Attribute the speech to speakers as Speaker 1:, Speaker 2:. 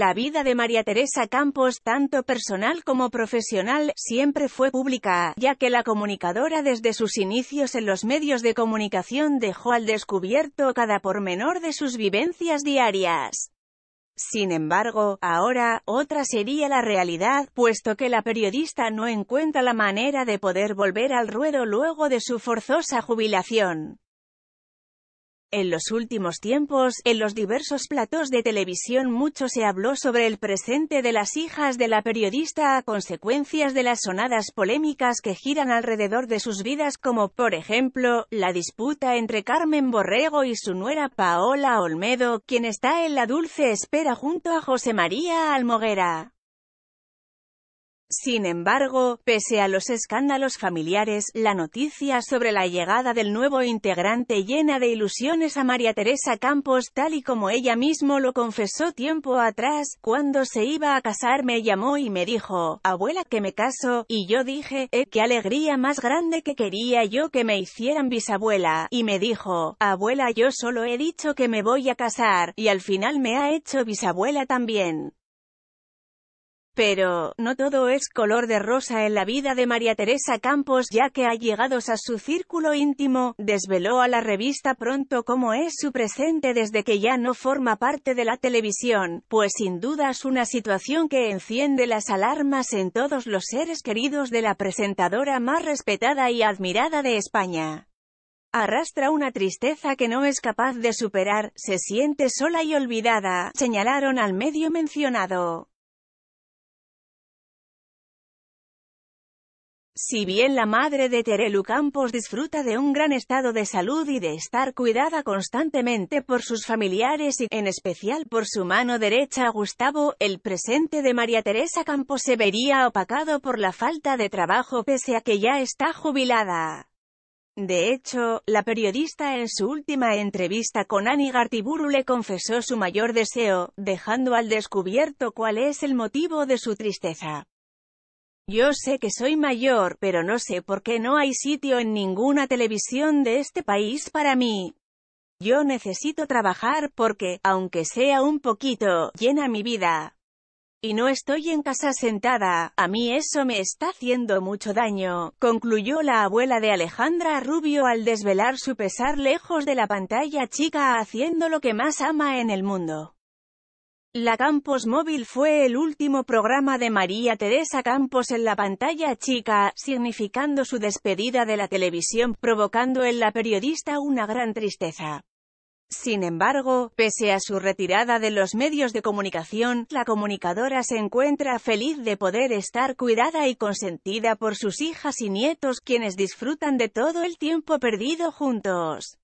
Speaker 1: La vida de María Teresa Campos, tanto personal como profesional, siempre fue pública, ya que la comunicadora desde sus inicios en los medios de comunicación dejó al descubierto cada pormenor de sus vivencias diarias. Sin embargo, ahora, otra sería la realidad, puesto que la periodista no encuentra la manera de poder volver al ruedo luego de su forzosa jubilación. En los últimos tiempos, en los diversos platos de televisión mucho se habló sobre el presente de las hijas de la periodista a consecuencias de las sonadas polémicas que giran alrededor de sus vidas como, por ejemplo, la disputa entre Carmen Borrego y su nuera Paola Olmedo, quien está en la dulce espera junto a José María Almoguera. Sin embargo, pese a los escándalos familiares, la noticia sobre la llegada del nuevo integrante llena de ilusiones a María Teresa Campos tal y como ella mismo lo confesó tiempo atrás, cuando se iba a casar me llamó y me dijo, abuela que me caso, y yo dije, eh, qué alegría más grande que quería yo que me hicieran bisabuela, y me dijo, abuela yo solo he dicho que me voy a casar, y al final me ha hecho bisabuela también. Pero, no todo es color de rosa en la vida de María Teresa Campos ya que ha llegados a su círculo íntimo, desveló a la revista pronto cómo es su presente desde que ya no forma parte de la televisión, pues sin duda es una situación que enciende las alarmas en todos los seres queridos de la presentadora más respetada y admirada de España. Arrastra una tristeza que no es capaz de superar, se siente sola y olvidada, señalaron al medio mencionado. Si bien la madre de Terelu Campos disfruta de un gran estado de salud y de estar cuidada constantemente por sus familiares y, en especial, por su mano derecha Gustavo, el presente de María Teresa Campos se vería opacado por la falta de trabajo pese a que ya está jubilada. De hecho, la periodista en su última entrevista con Ani Gartiburu le confesó su mayor deseo, dejando al descubierto cuál es el motivo de su tristeza. Yo sé que soy mayor, pero no sé por qué no hay sitio en ninguna televisión de este país para mí. Yo necesito trabajar porque, aunque sea un poquito, llena mi vida. Y no estoy en casa sentada, a mí eso me está haciendo mucho daño, concluyó la abuela de Alejandra Rubio al desvelar su pesar lejos de la pantalla chica haciendo lo que más ama en el mundo. La Campos Móvil fue el último programa de María Teresa Campos en la pantalla chica, significando su despedida de la televisión, provocando en la periodista una gran tristeza. Sin embargo, pese a su retirada de los medios de comunicación, la comunicadora se encuentra feliz de poder estar cuidada y consentida por sus hijas y nietos, quienes disfrutan de todo el tiempo perdido juntos.